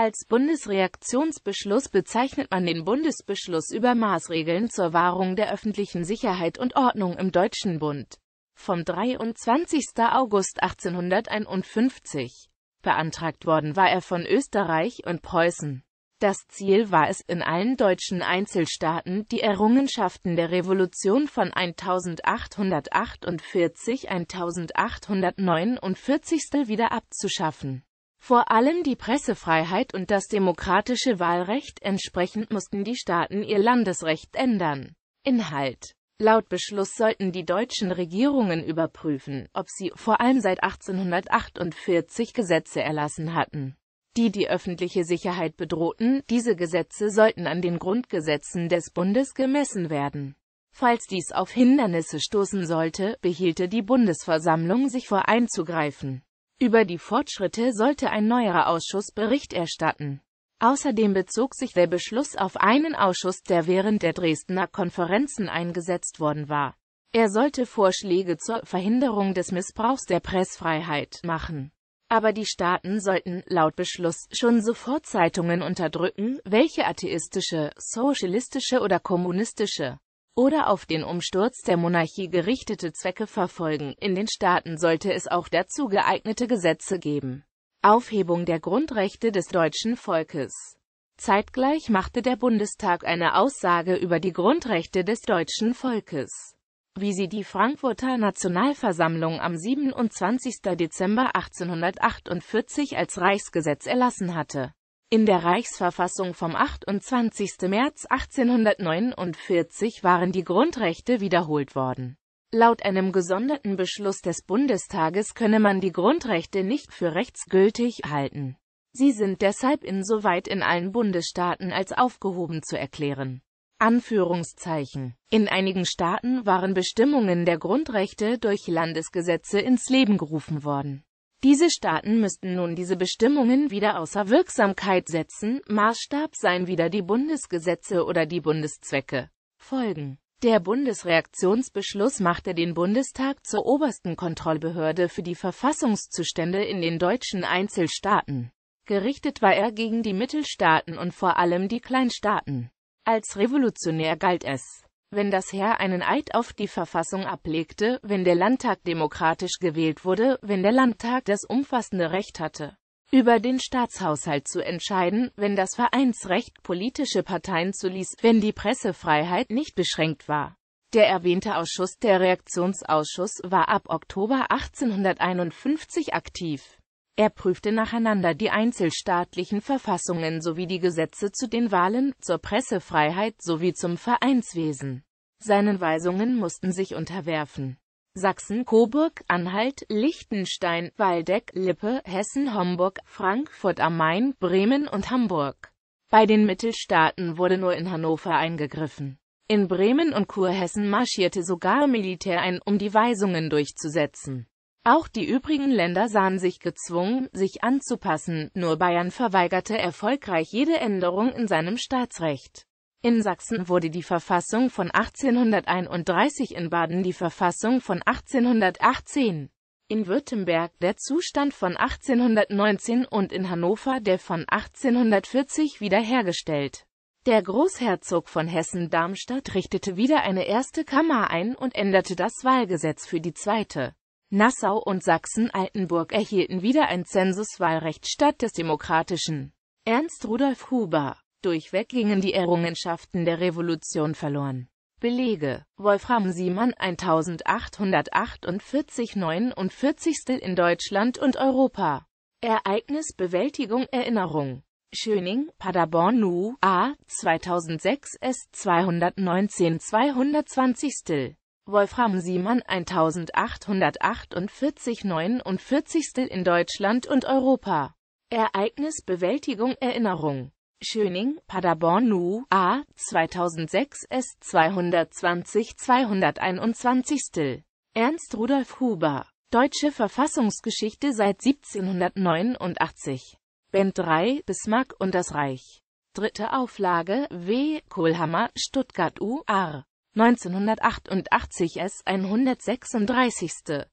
Als Bundesreaktionsbeschluss bezeichnet man den Bundesbeschluss über Maßregeln zur Wahrung der öffentlichen Sicherheit und Ordnung im Deutschen Bund vom 23. August 1851. Beantragt worden war er von Österreich und Preußen. Das Ziel war es, in allen deutschen Einzelstaaten die Errungenschaften der Revolution von 1848-1849 wieder abzuschaffen. Vor allem die Pressefreiheit und das demokratische Wahlrecht, entsprechend mussten die Staaten ihr Landesrecht ändern. Inhalt Laut Beschluss sollten die deutschen Regierungen überprüfen, ob sie vor allem seit 1848 Gesetze erlassen hatten, die die öffentliche Sicherheit bedrohten, diese Gesetze sollten an den Grundgesetzen des Bundes gemessen werden. Falls dies auf Hindernisse stoßen sollte, behielte die Bundesversammlung sich vor einzugreifen. Über die Fortschritte sollte ein neuerer Ausschuss Bericht erstatten. Außerdem bezog sich der Beschluss auf einen Ausschuss, der während der Dresdner Konferenzen eingesetzt worden war. Er sollte Vorschläge zur Verhinderung des Missbrauchs der Pressfreiheit machen. Aber die Staaten sollten, laut Beschluss, schon sofort Zeitungen unterdrücken, welche atheistische, sozialistische oder kommunistische oder auf den Umsturz der Monarchie gerichtete Zwecke verfolgen. In den Staaten sollte es auch dazu geeignete Gesetze geben. Aufhebung der Grundrechte des deutschen Volkes Zeitgleich machte der Bundestag eine Aussage über die Grundrechte des deutschen Volkes. Wie sie die Frankfurter Nationalversammlung am 27. Dezember 1848 als Reichsgesetz erlassen hatte. In der Reichsverfassung vom 28. März 1849 waren die Grundrechte wiederholt worden. Laut einem gesonderten Beschluss des Bundestages könne man die Grundrechte nicht für rechtsgültig halten. Sie sind deshalb insoweit in allen Bundesstaaten als aufgehoben zu erklären. Anführungszeichen. In einigen Staaten waren Bestimmungen der Grundrechte durch Landesgesetze ins Leben gerufen worden diese Staaten müssten nun diese Bestimmungen wieder außer Wirksamkeit setzen, Maßstab seien wieder die Bundesgesetze oder die Bundeszwecke. Folgen Der Bundesreaktionsbeschluss machte den Bundestag zur obersten Kontrollbehörde für die Verfassungszustände in den deutschen Einzelstaaten. Gerichtet war er gegen die Mittelstaaten und vor allem die Kleinstaaten. Als revolutionär galt es, wenn das Herr einen Eid auf die Verfassung ablegte, wenn der Landtag demokratisch gewählt wurde, wenn der Landtag das umfassende Recht hatte, über den Staatshaushalt zu entscheiden, wenn das Vereinsrecht politische Parteien zuließ, wenn die Pressefreiheit nicht beschränkt war. Der erwähnte Ausschuss, der Reaktionsausschuss, war ab Oktober 1851 aktiv. Er prüfte nacheinander die einzelstaatlichen Verfassungen sowie die Gesetze zu den Wahlen, zur Pressefreiheit sowie zum Vereinswesen. Seinen Weisungen mussten sich unterwerfen. Sachsen, Coburg, Anhalt, Liechtenstein, Waldeck, Lippe, Hessen, Homburg, Frankfurt am Main, Bremen und Hamburg. Bei den Mittelstaaten wurde nur in Hannover eingegriffen. In Bremen und Kurhessen marschierte sogar Militär ein, um die Weisungen durchzusetzen. Auch die übrigen Länder sahen sich gezwungen, sich anzupassen, nur Bayern verweigerte erfolgreich jede Änderung in seinem Staatsrecht. In Sachsen wurde die Verfassung von 1831, in Baden die Verfassung von 1818, in Württemberg der Zustand von 1819 und in Hannover der von 1840 wiederhergestellt. Der Großherzog von Hessen-Darmstadt richtete wieder eine erste Kammer ein und änderte das Wahlgesetz für die zweite. Nassau und Sachsen-Altenburg erhielten wieder ein Zensuswahlrecht statt des demokratischen. Ernst Rudolf Huber Durchweg gingen die Errungenschaften der Revolution verloren. Belege Wolfram Siemann 1848 49. in Deutschland und Europa Ereignis Bewältigung Erinnerung Schöning, Paderborn Nu, A, 2006 S. 219 220. Wolfram Siemann 1848 49. in Deutschland und Europa. Ereignis Bewältigung Erinnerung Schöning, Paderborn Nu, A, 2006 S 220 221. Ernst Rudolf Huber Deutsche Verfassungsgeschichte seit 1789 Band 3 Bismarck und das Reich Dritte Auflage W. Kohlhammer, Stuttgart U. U.R. 1988 S 136